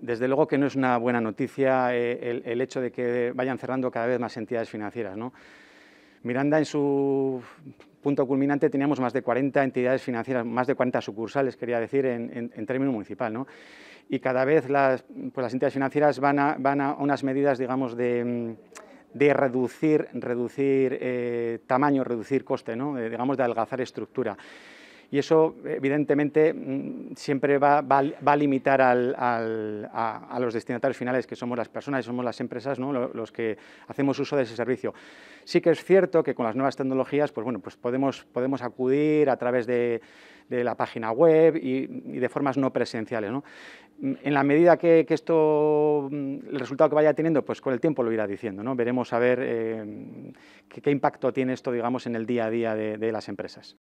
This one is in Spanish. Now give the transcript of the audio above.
Desde luego que no es una buena noticia eh, el, hecho de que vayan cerrando cada vez más entidades financieras. Miranda en su punto culminante teníamos más de 40 entidades financieras, más de 40 sucursales, quería decir, en, término municipal. Y cada vez las, pues las entidades financieras van a, van unas medidas, digamos, de, de reducir, reducir eh, tamaño, reducir coste, digamos, de algazar estructura y eso evidentemente mm, siempre va, a limitar a, los destinatarios finales, que somos las personas y somos las empresas los que hacemos uso de ese servicio. Sí que es cierto que con las nuevas tecnologías pues bueno, pues podemos, podemos acudir a través de, la página web y, de formas no presenciales. Mm, en la medida que, esto, mm, el resultado que vaya teniendo, pues con el tiempo lo irá diciendo. Veremos a ver eh, qué, impacto tiene esto digamos, en el día a día de las empresas.